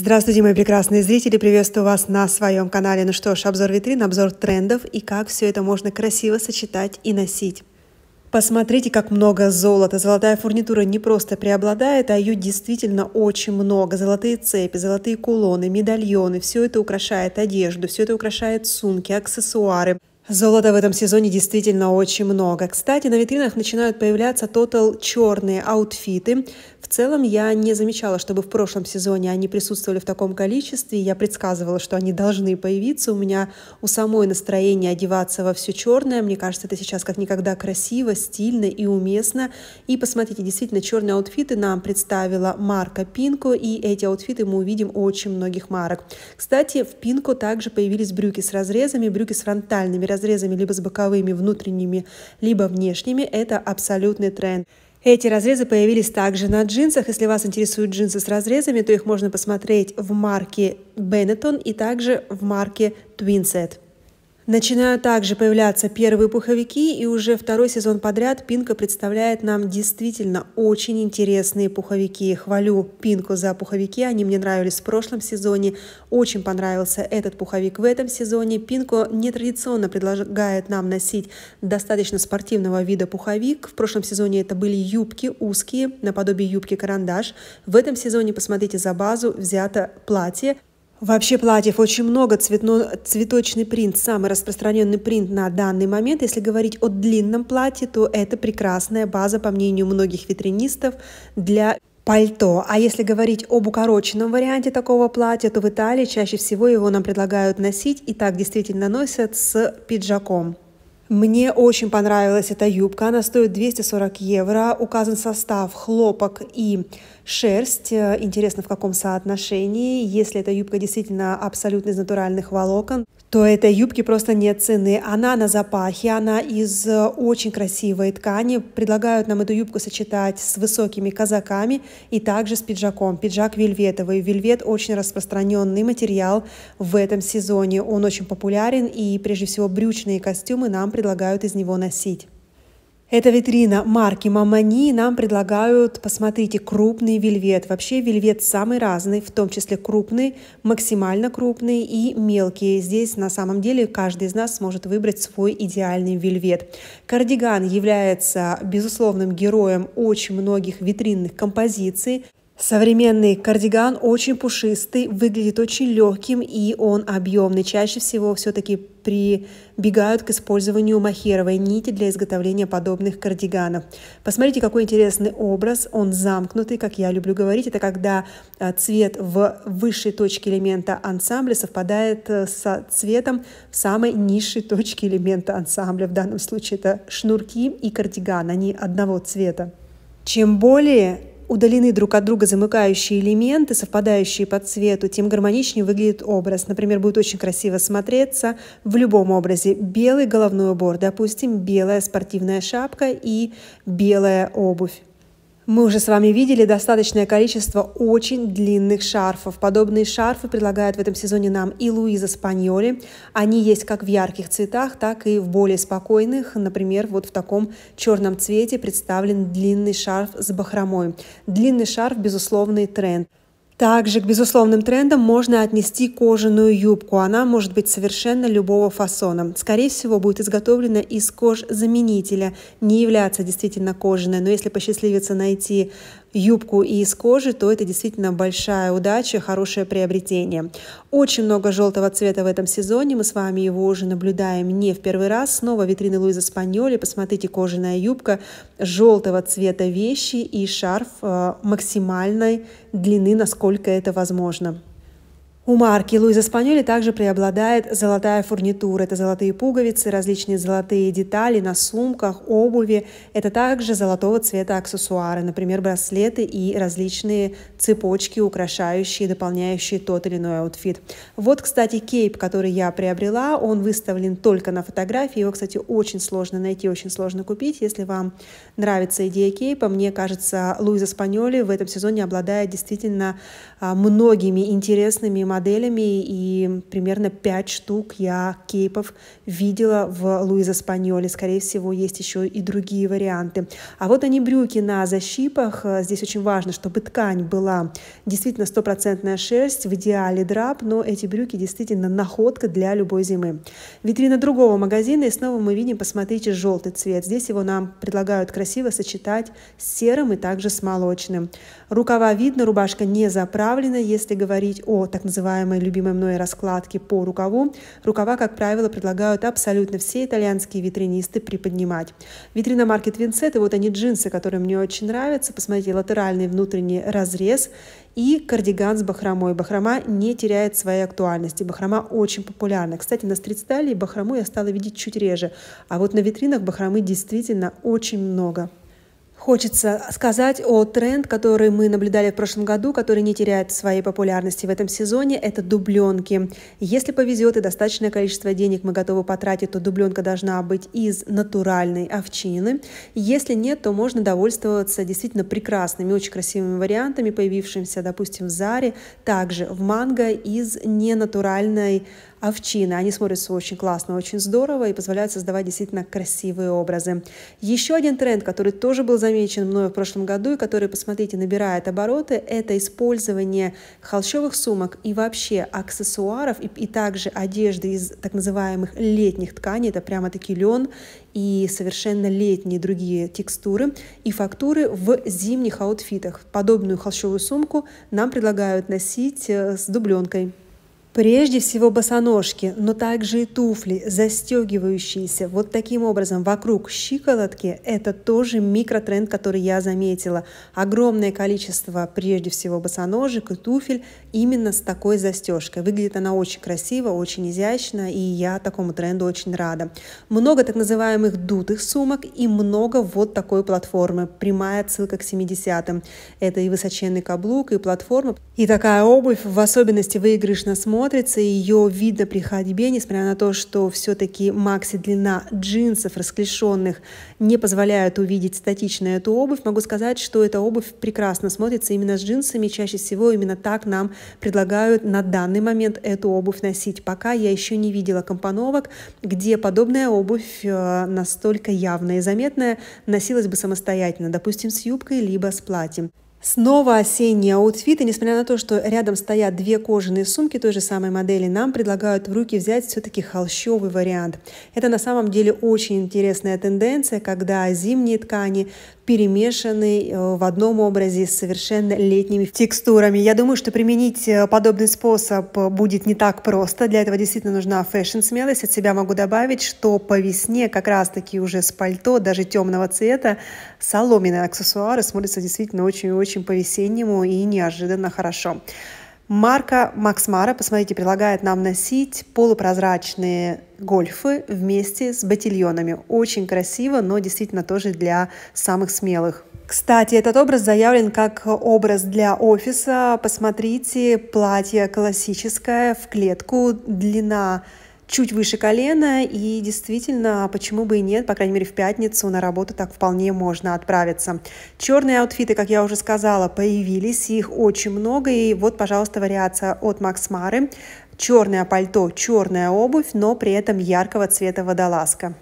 Здравствуйте, мои прекрасные зрители! Приветствую вас на своем канале. Ну что ж, обзор витрин, обзор трендов и как все это можно красиво сочетать и носить. Посмотрите, как много золота. Золотая фурнитура не просто преобладает, а ее действительно очень много. Золотые цепи, золотые кулоны, медальоны. Все это украшает одежду, все это украшает сумки, аксессуары. Золота в этом сезоне действительно очень много. Кстати, на витринах начинают появляться тотал черные аутфиты, в целом я не замечала, чтобы в прошлом сезоне они присутствовали в таком количестве. Я предсказывала, что они должны появиться. У меня у самой настроение одеваться во все черное. Мне кажется, это сейчас как никогда красиво, стильно и уместно. И посмотрите, действительно, черные аутфиты нам представила марка Пинку, и эти аутфиты мы увидим у очень многих марок. Кстати, в Пинку также появились брюки с разрезами, брюки с фронтальными разрезами, либо с боковыми, внутренними, либо внешними. Это абсолютный тренд. Эти разрезы появились также на джинсах. Если вас интересуют джинсы с разрезами, то их можно посмотреть в марке Benetton и также в марке Twinset. Начинают также появляться первые пуховики, и уже второй сезон подряд Пинка представляет нам действительно очень интересные пуховики. Хвалю Пинку за пуховики, они мне нравились в прошлом сезоне. Очень понравился этот пуховик в этом сезоне. Пинку нетрадиционно предлагает нам носить достаточно спортивного вида пуховик. В прошлом сезоне это были юбки узкие, наподобие юбки карандаш. В этом сезоне, посмотрите, за базу взято платье. Вообще платьев очень много. Цветно, цветочный принт – самый распространенный принт на данный момент. Если говорить о длинном платье, то это прекрасная база, по мнению многих витринистов, для пальто. А если говорить об укороченном варианте такого платья, то в Италии чаще всего его нам предлагают носить и так действительно носят с пиджаком. Мне очень понравилась эта юбка, она стоит 240 евро, указан состав хлопок и шерсть, э, интересно в каком соотношении. Если эта юбка действительно абсолютно из натуральных волокон, то этой юбки просто нет цены. Она на запахе, она из э, очень красивой ткани. Предлагают нам эту юбку сочетать с высокими казаками и также с пиджаком. Пиджак вельветовый. Вельвет очень распространенный материал в этом сезоне. Он очень популярен и прежде всего брючные костюмы нам предлагают из него носить. Это витрина марки Мамани. Нам предлагают, посмотрите, крупный вельвет. Вообще вельвет самый разный, в том числе крупный, максимально крупный и мелкий. Здесь на самом деле каждый из нас сможет выбрать свой идеальный вельвет. Кардиган является безусловным героем очень многих витринных композиций. Современный кардиган очень пушистый, выглядит очень легким и он объемный. Чаще всего все-таки прибегают к использованию махеровой нити для изготовления подобных кардиганов. Посмотрите, какой интересный образ, он замкнутый, как я люблю говорить. Это когда а, цвет в высшей точке элемента ансамбля совпадает э, с цветом в самой низшей точке элемента ансамбля. В данном случае это шнурки и кардиган, они одного цвета. Чем более удалены друг от друга замыкающие элементы, совпадающие по цвету, тем гармоничнее выглядит образ. Например, будет очень красиво смотреться в любом образе. Белый головной убор, допустим, белая спортивная шапка и белая обувь. Мы уже с вами видели достаточное количество очень длинных шарфов. Подобные шарфы предлагают в этом сезоне нам и Луиза Спаньоли. Они есть как в ярких цветах, так и в более спокойных. Например, вот в таком черном цвете представлен длинный шарф с бахромой. Длинный шарф – безусловный тренд. Также к безусловным трендам можно отнести кожаную юбку. Она может быть совершенно любого фасона. Скорее всего, будет изготовлена из кож заменителя, не являться действительно кожаной. Но если посчастливится найти юбку из кожи, то это действительно большая удача, хорошее приобретение. Очень много желтого цвета в этом сезоне, мы с вами его уже наблюдаем не в первый раз. Снова витрины Луиза Спаньоли, посмотрите, кожаная юбка желтого цвета вещи и шарф э, максимальной длины, насколько это возможно. У марки Луиза Спаньоли также преобладает золотая фурнитура. Это золотые пуговицы, различные золотые детали на сумках, обуви. Это также золотого цвета аксессуары, например, браслеты и различные цепочки, украшающие, дополняющие тот или иной аутфит. Вот, кстати, кейп, который я приобрела, он выставлен только на фотографии. Его, кстати, очень сложно найти, очень сложно купить. Если вам нравится идея кейпа, мне кажется, Луиза Спаньоли в этом сезоне обладает действительно а, многими интересными моделями моделями, и примерно пять штук я кейпов видела в Луиза Спаньоле. Скорее всего, есть еще и другие варианты. А вот они брюки на защипах. Здесь очень важно, чтобы ткань была действительно стопроцентная шерсть, в идеале драп, но эти брюки действительно находка для любой зимы. Витрина другого магазина, и снова мы видим, посмотрите, желтый цвет. Здесь его нам предлагают красиво сочетать с серым и также с молочным. Рукава видно, рубашка не заправлена. Если говорить о так называемом называемой любимой мной раскладки по рукаву, рукава, как правило, предлагают абсолютно все итальянские витринисты приподнимать. Витрина маркет Винсет, и вот они джинсы, которые мне очень нравятся. Посмотрите, латеральный внутренний разрез и кардиган с бахромой. Бахрома не теряет своей актуальности. Бахрома очень популярна. Кстати, на стрит-стайле бахрому я стала видеть чуть реже. А вот на витринах бахромы действительно очень много. Хочется сказать о тренд, который мы наблюдали в прошлом году, который не теряет своей популярности в этом сезоне, это дубленки. Если повезет и достаточное количество денег мы готовы потратить, то дубленка должна быть из натуральной овчины. Если нет, то можно довольствоваться действительно прекрасными, очень красивыми вариантами, появившимися, допустим, в Заре, также в манго из ненатуральной овчины Овчины, Они смотрятся очень классно, очень здорово и позволяют создавать действительно красивые образы. Еще один тренд, который тоже был замечен мной в прошлом году и который, посмотрите, набирает обороты, это использование холщовых сумок и вообще аксессуаров и, и также одежды из так называемых летних тканей. Это прямо-таки лен и совершенно летние другие текстуры и фактуры в зимних аутфитах. Подобную холщовую сумку нам предлагают носить э, с дубленкой. Прежде всего босоножки, но также и туфли, застегивающиеся вот таким образом вокруг щиколотки, это тоже микротренд, который я заметила. Огромное количество, прежде всего, босоножек и туфель именно с такой застежкой. Выглядит она очень красиво, очень изящно, и я такому тренду очень рада. Много так называемых дутых сумок и много вот такой платформы. Прямая отсылка к 70-м. Это и высоченный каблук, и платформа. И такая обувь в особенности выигрышно смотрится смотрится ее видно при ходьбе, несмотря на то, что все-таки макси длина джинсов расклешенных не позволяет увидеть статично эту обувь. Могу сказать, что эта обувь прекрасно смотрится именно с джинсами. Чаще всего именно так нам предлагают на данный момент эту обувь носить. Пока я еще не видела компоновок, где подобная обувь э, настолько явная и заметная носилась бы самостоятельно, допустим, с юбкой либо с платьем. Снова осенние аутфит, несмотря на то, что рядом стоят две кожаные сумки той же самой модели, нам предлагают в руки взять все-таки холщовый вариант. Это на самом деле очень интересная тенденция, когда зимние ткани перемешаны э, в одном образе с совершенно летними текстурами. Я думаю, что применить э, подобный способ будет не так просто. Для этого действительно нужна фэшн-смелость. От себя могу добавить, что по весне как раз-таки уже с пальто, даже темного цвета, соломенные аксессуары смотрятся действительно очень-очень по-весеннему и неожиданно хорошо. Марка Максмара, посмотрите, предлагает нам носить полупрозрачные гольфы вместе с ботильонами. Очень красиво, но действительно тоже для самых смелых. Кстати, этот образ заявлен как образ для офиса. Посмотрите, платье классическое в клетку, длина чуть выше колена, и действительно, а почему бы и нет, по крайней мере, в пятницу на работу так вполне можно отправиться. Черные аутфиты, как я уже сказала, появились, их очень много, и вот, пожалуйста, вариация от Макс Мары. Черное пальто, черная обувь, но при этом яркого цвета водолазка.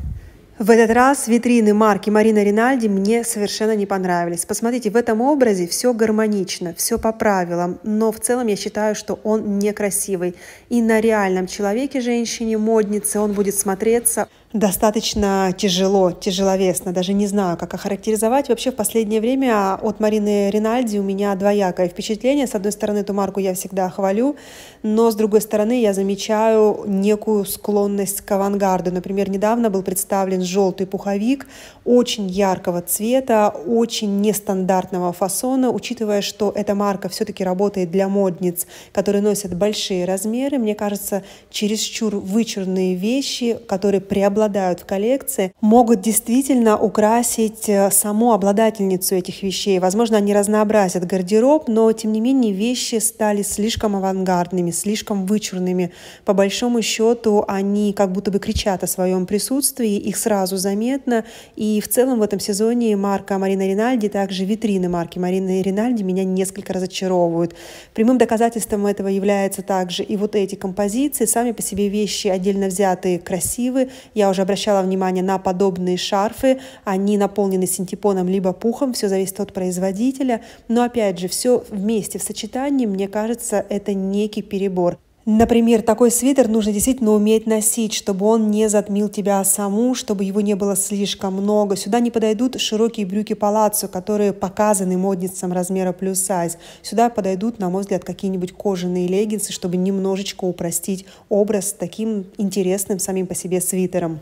В этот раз витрины марки Марина Ринальди мне совершенно не понравились. Посмотрите, в этом образе все гармонично, все по правилам, но в целом я считаю, что он некрасивый. И на реальном человеке, женщине, моднице он будет смотреться достаточно тяжело, тяжеловесно, даже не знаю, как охарактеризовать. Вообще в последнее время от Марины Ринальди у меня двоякое впечатление. С одной стороны, эту марку я всегда хвалю, но с другой стороны, я замечаю некую склонность к авангарду. Например, недавно был представлен желтый пуховик очень яркого цвета, очень нестандартного фасона, учитывая, что эта марка все-таки работает для модниц, которые носят большие размеры. Мне кажется, чересчур вычурные вещи, которые преобладают обладают в коллекции, могут действительно украсить э, саму обладательницу этих вещей. Возможно, они разнообразят гардероб, но, тем не менее, вещи стали слишком авангардными, слишком вычурными. По большому счету, они как будто бы кричат о своем присутствии, их сразу заметно. И в целом в этом сезоне марка Марина Ринальди, также витрины марки Марины Ринальди меня несколько разочаровывают. Прямым доказательством этого является также и вот эти композиции. Сами по себе вещи отдельно взятые красивы. Я я уже обращала внимание на подобные шарфы. Они наполнены синтепоном либо пухом, все зависит от производителя. Но опять же, все вместе в сочетании, мне кажется, это некий перебор. Например, такой свитер нужно действительно уметь носить, чтобы он не затмил тебя саму, чтобы его не было слишком много. Сюда не подойдут широкие брюки палаццо, которые показаны модницам размера плюс сайз. Сюда подойдут, на мой взгляд, какие-нибудь кожаные леггинсы, чтобы немножечко упростить образ таким интересным самим по себе свитером.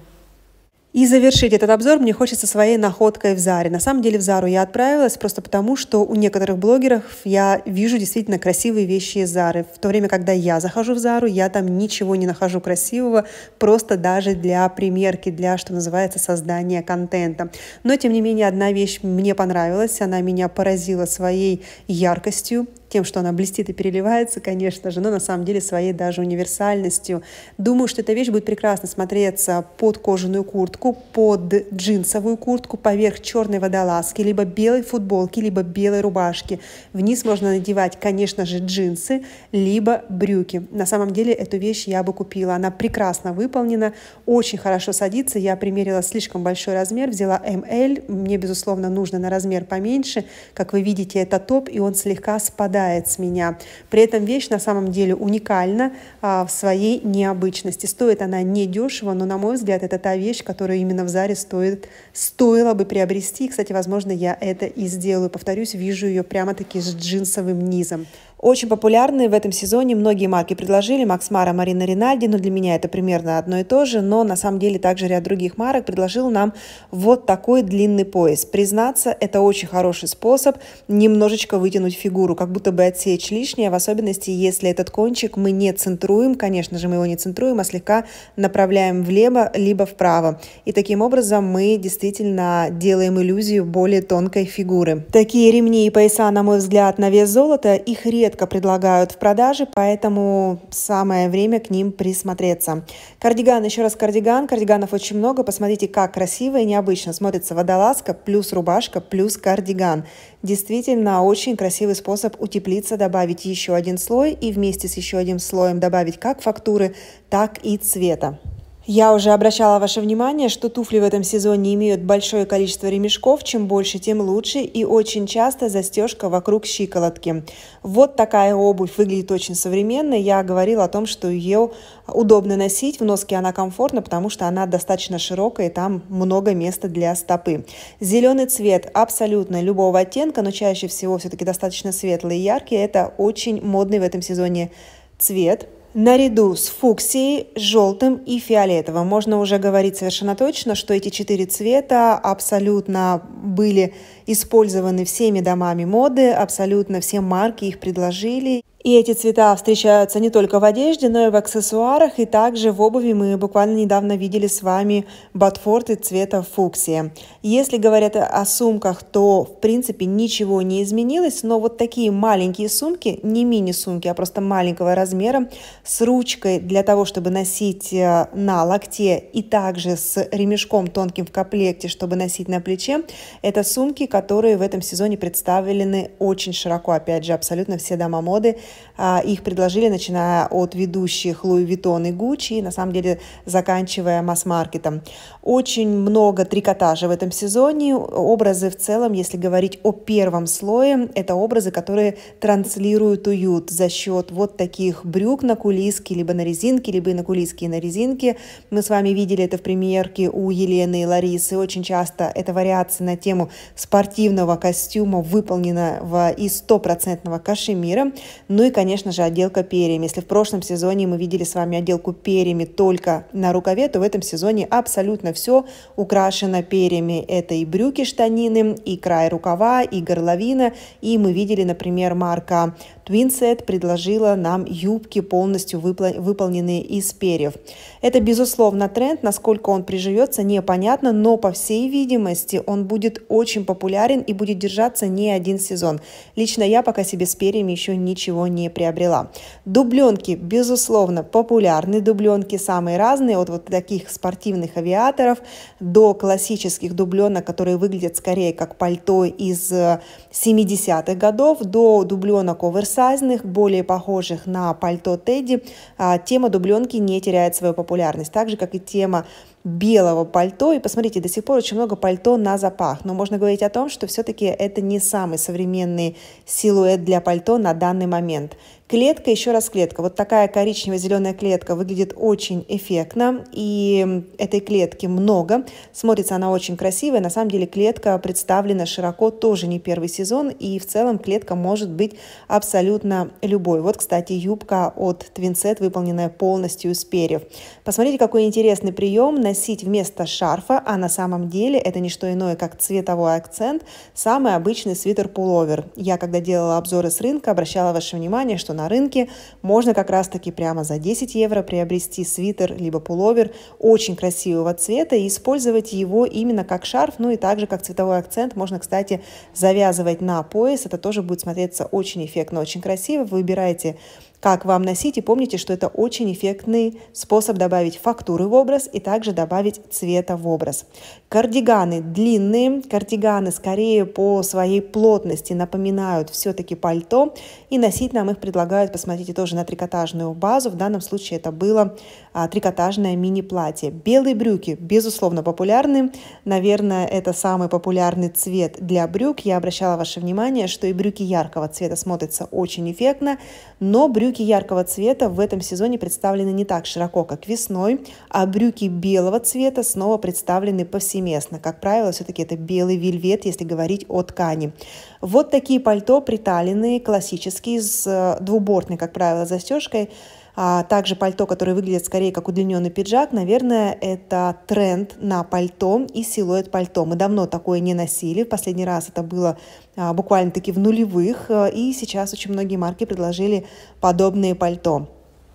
И завершить этот обзор мне хочется своей находкой в Заре. На самом деле в Зару я отправилась просто потому, что у некоторых блогеров я вижу действительно красивые вещи из Зары. В то время, когда я захожу в Зару, я там ничего не нахожу красивого, просто даже для примерки, для, что называется, создания контента. Но, тем не менее, одна вещь мне понравилась, она меня поразила своей яркостью, тем, что она блестит и переливается, конечно же, но на самом деле своей даже универсальностью. Думаю, что эта вещь будет прекрасно смотреться под кожаную куртку, под джинсовую куртку, поверх черной водолазки, либо белой футболки, либо белой рубашки. Вниз можно надевать, конечно же, джинсы, либо брюки. На самом деле эту вещь я бы купила. Она прекрасно выполнена, очень хорошо садится. Я примерила слишком большой размер, взяла ML. Мне, безусловно, нужно на размер поменьше. Как вы видите, это топ, и он слегка спадает слезает с меня. При этом вещь на самом деле уникальна а, в своей необычности. Стоит она не дешево, но, на мой взгляд, это та вещь, которую именно в Заре стоит, стоило бы приобрести. Кстати, возможно, я это и сделаю. Повторюсь, вижу ее прямо-таки с джинсовым низом. Очень популярные в этом сезоне многие марки предложили. Макс Мара, Марина Ринальди, но ну, для меня это примерно одно и то же. Но на самом деле также ряд других марок предложил нам вот такой длинный пояс. Признаться, это очень хороший способ немножечко вытянуть фигуру, как будто бы отсечь лишнее, в особенности, если этот кончик мы не центруем, конечно же, мы его не центруем, а слегка направляем влево, либо вправо. И таким образом мы действительно делаем иллюзию более тонкой фигуры. Такие ремни и пояса, на мой взгляд, на вес золота, их редко редко предлагают в продаже, поэтому самое время к ним присмотреться. Кардиган, еще раз кардиган. Кардиганов очень много. Посмотрите, как красиво и необычно смотрится водолазка, плюс рубашка, плюс кардиган. Действительно, очень красивый способ утеплиться, добавить еще один слой и вместе с еще одним слоем добавить как фактуры, так и цвета. Я уже обращала ваше внимание, что туфли в этом сезоне имеют большое количество ремешков, чем больше, тем лучше, и очень часто застежка вокруг щиколотки. Вот такая обувь выглядит очень современно. Я говорила о том, что ее удобно носить, в носке она комфортна, потому что она достаточно широкая, и там много места для стопы. Зеленый цвет абсолютно любого оттенка, но чаще всего все-таки достаточно светлый и яркий. Это очень модный в этом сезоне цвет наряду с фуксией, желтым и фиолетовым. Можно уже говорить совершенно точно, что эти четыре цвета абсолютно были использованы всеми домами моды, абсолютно все марки их предложили. И эти цвета встречаются не только в одежде, но и в аксессуарах, и также в обуви мы буквально недавно видели с вами ботфорты цвета фуксия. Если говорят о сумках, то в принципе ничего не изменилось, но вот такие маленькие сумки, не мини-сумки, а просто маленького размера, с ручкой для того, чтобы носить э, на локте и также с ремешком тонким в комплекте, чтобы носить на плече, это сумки, которые в этом сезоне представлены очень широко, опять же, абсолютно все дома моды. А, их предложили, начиная от ведущих Луи Виттон и Гуччи, на самом деле заканчивая масс-маркетом. Очень много трикотажа в этом сезоне. Образы в целом, если говорить о первом слое, это образы, которые транслируют уют за счет вот таких брюк на кулиске, либо на резинке, либо и на кулиске, и на резинке. Мы с вами видели это в примерке у Елены и Ларисы. Очень часто это вариации на тему спортивного спортивного костюма, выполненного из стопроцентного кашемира. Ну и, конечно же, отделка перьями. Если в прошлом сезоне мы видели с вами отделку перьями только на рукаве, то в этом сезоне абсолютно все украшено перьями. Это и брюки штанины, и край рукава, и горловина. И мы видели, например, марка Твинсет предложила нам юбки, полностью выполненные из перьев. Это, безусловно, тренд, насколько он приживется, непонятно, но, по всей видимости, он будет очень популярен и будет держаться не один сезон. Лично я пока себе с перьями еще ничего не приобрела. Дубленки, безусловно, популярны. Дубленки самые разные, от вот таких спортивных авиаторов до классических дубленок, которые выглядят скорее как пальто из 70-х э, годов, до дубленок оверс оверсайзных, более похожих на пальто Тедди, а тема дубленки не теряет свою популярность, так же, как и тема белого пальто. И посмотрите, до сих пор очень много пальто на запах. Но можно говорить о том, что все-таки это не самый современный силуэт для пальто на данный момент. Клетка, еще раз клетка. Вот такая коричнево-зеленая клетка выглядит очень эффектно, и этой клетки много. Смотрится она очень красивая. На самом деле клетка представлена широко, тоже не первый сезон, и в целом клетка может быть абсолютно любой. Вот, кстати, юбка от Твинсет выполненная полностью из перьев. Посмотрите, какой интересный прием на носить вместо шарфа, а на самом деле это не что иное, как цветовой акцент, самый обычный свитер-пуловер. Я, когда делала обзоры с рынка, обращала ваше внимание, что на рынке можно как раз-таки прямо за 10 евро приобрести свитер либо пуловер очень красивого цвета и использовать его именно как шарф, ну и также как цветовой акцент. Можно, кстати, завязывать на пояс, это тоже будет смотреться очень эффектно, очень красиво. Выбирайте, как вам носить, и помните, что это очень эффектный способ добавить фактуры в образ и также добавить добавить цвета в образ. Кардиганы длинные, кардиганы скорее по своей плотности напоминают все-таки пальто, и носить нам их предлагают, посмотрите, тоже на трикотажную базу, в данном случае это было а, трикотажное мини-платье. Белые брюки, безусловно, популярны, наверное, это самый популярный цвет для брюк, я обращала ваше внимание, что и брюки яркого цвета смотрятся очень эффектно, но брюки яркого цвета в этом сезоне представлены не так широко, как весной, а брюки белого белого цвета снова представлены повсеместно. Как правило, все-таки это белый вельвет, если говорить о ткани. Вот такие пальто приталенные, классические, с э, двубортной, как правило, застежкой. А также пальто, которое выглядит скорее как удлиненный пиджак, наверное, это тренд на пальто и силуэт пальто. Мы давно такое не носили, в последний раз это было а, буквально-таки в нулевых, э, и сейчас очень многие марки предложили подобные пальто.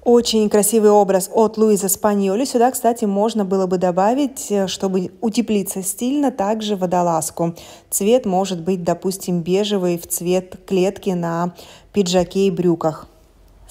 Очень красивый образ от Луиза Спаньоли. Сюда, кстати, можно было бы добавить, э, чтобы утеплиться стильно, также водолазку. Цвет может быть, допустим, бежевый в цвет клетки на пиджаке и брюках.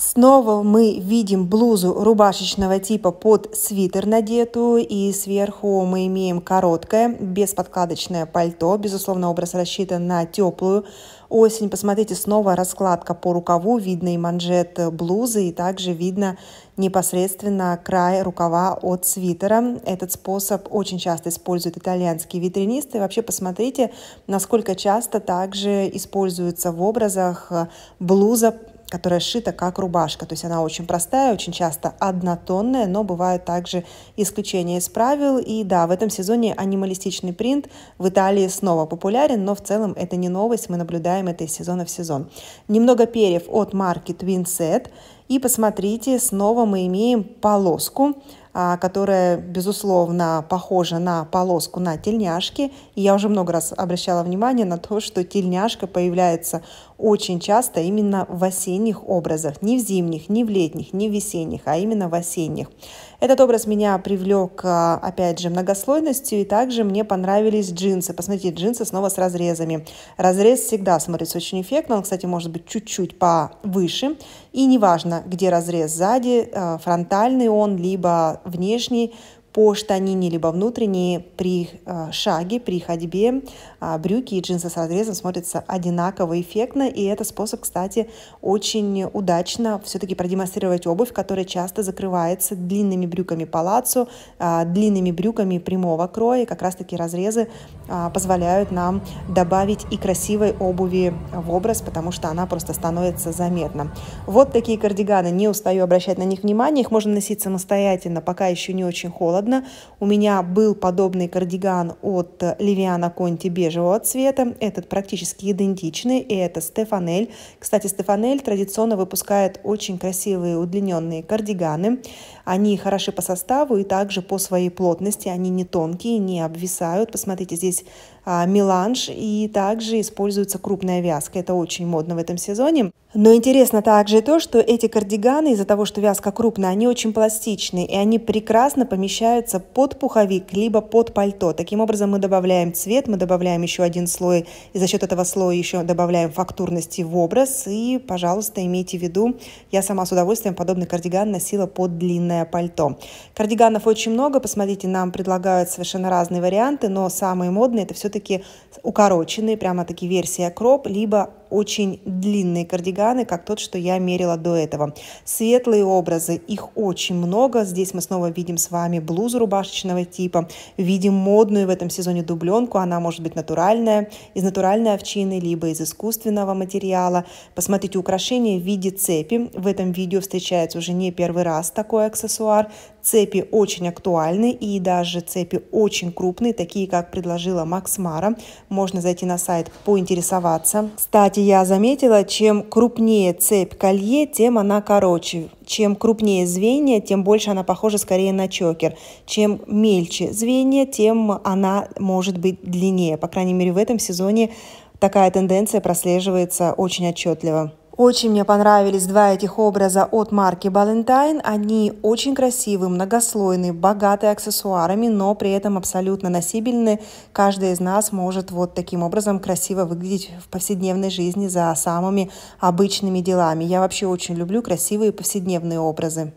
Снова мы видим блузу рубашечного типа под свитер надетую, и сверху мы имеем короткое, бесподкладочное пальто. Безусловно, образ рассчитан на теплую осень. Посмотрите, снова раскладка по рукаву, видно и манжет блузы, и также видно непосредственно край рукава от свитера. Этот способ очень часто используют итальянские витринисты. Вообще посмотрите, насколько часто также используется в образах блуза которая шита как рубашка. То есть она очень простая, очень часто однотонная, но бывают также исключения из правил. И да, в этом сезоне анималистичный принт в Италии снова популярен, но в целом это не новость, мы наблюдаем это из сезона в сезон. Немного перьев от марки Twin Set. И посмотрите, снова мы имеем полоску, а, которая, безусловно, похожа на полоску на тельняшке. И я уже много раз обращала внимание на то, что тельняшка появляется очень часто именно в осенних образах, не в зимних, не в летних, не в весенних, а именно в осенних. Этот образ меня привлек, опять же, многослойностью, и также мне понравились джинсы. Посмотрите, джинсы снова с разрезами. Разрез всегда смотрится очень эффектно, он, кстати, может быть чуть-чуть повыше, и неважно, где разрез сзади, э, фронтальный он, либо внешний, по штанине, либо внутренние при э, шаге, при ходьбе а, брюки и джинсы с разрезом смотрятся одинаково эффектно, и это способ, кстати, очень удачно все-таки продемонстрировать обувь, которая часто закрывается длинными брюками палаццо, а, длинными брюками прямого кроя, как раз-таки разрезы а, позволяют нам добавить и красивой обуви в образ, потому что она просто становится заметна. Вот такие кардиганы, не устаю обращать на них внимание, их можно носить самостоятельно, пока еще не очень холодно. У меня был подобный кардиган от Левиана Конти бежевого цвета, этот практически идентичный, и это Стефанель. Кстати, Стефанель традиционно выпускает очень красивые удлиненные кардиганы, они хороши по составу и также по своей плотности, они не тонкие, не обвисают, посмотрите, здесь здесь а, меланж и также используется крупная вязка. Это очень модно в этом сезоне. Но интересно также то, что эти кардиганы из-за того, что вязка крупная, они очень пластичные и они прекрасно помещаются под пуховик либо под пальто. Таким образом мы добавляем цвет, мы добавляем еще один слой и за счет этого слоя еще добавляем фактурности в образ. И, пожалуйста, имейте в виду, я сама с удовольствием подобный кардиган носила под длинное пальто. Кардиганов очень много, посмотрите, нам предлагают совершенно разные варианты, но самые модные народные, это все-таки укороченные, прямо такие версии акроп, либо очень длинные кардиганы, как тот, что я мерила до этого. Светлые образы, их очень много. Здесь мы снова видим с вами блузу рубашечного типа, видим модную в этом сезоне дубленку. Она может быть натуральная, из натуральной овчины, либо из искусственного материала. Посмотрите, украшения в виде цепи. В этом видео встречается уже не первый раз такой аксессуар. Цепи очень актуальны и даже цепи очень крупные, такие, как предложила Максмара. Можно зайти на сайт поинтересоваться. Кстати, кстати, я заметила, чем крупнее цепь колье, тем она короче. Чем крупнее звенья, тем больше она похожа скорее на чокер. Чем мельче звенья, тем она может быть длиннее. По крайней мере, в этом сезоне такая тенденция прослеживается очень отчетливо. Очень мне понравились два этих образа от марки Балентайн. Они очень красивые, многослойные, богатые аксессуарами, но при этом абсолютно носибельны. Каждый из нас может вот таким образом красиво выглядеть в повседневной жизни за самыми обычными делами. Я вообще очень люблю красивые повседневные образы.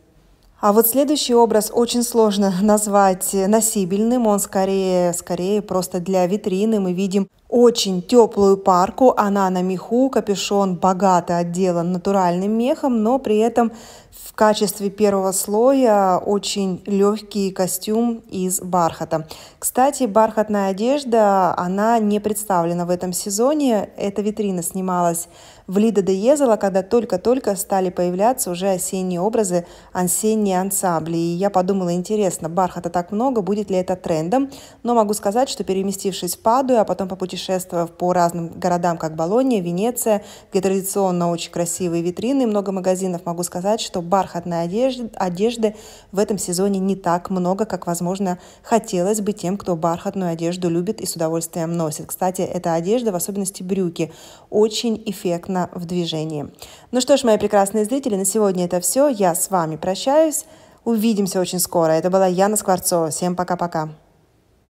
А вот следующий образ очень сложно назвать носибельным, он скорее, скорее просто для витрины. Мы видим очень теплую парку. Она на меху, капюшон богато отделан натуральным мехом, но при этом в качестве первого слоя очень легкий костюм из бархата. Кстати, бархатная одежда, она не представлена в этом сезоне. Эта витрина снималась в Лида де Езела, когда только-только стали появляться уже осенние образы, осенние ансамбли. И я подумала, интересно, бархата так много, будет ли это трендом? Но могу сказать, что переместившись в Паду, а потом попутешествовав по разным городам, как Болония, Венеция, где традиционно очень красивые витрины, много магазинов, могу сказать, что бархат бархатной одежды, в этом сезоне не так много, как, возможно, хотелось бы тем, кто бархатную одежду любит и с удовольствием носит. Кстати, эта одежда, в особенности брюки, очень эффектна в движении. Ну что ж, мои прекрасные зрители, на сегодня это все. Я с вами прощаюсь. Увидимся очень скоро. Это была Яна Скворцова. Всем пока-пока.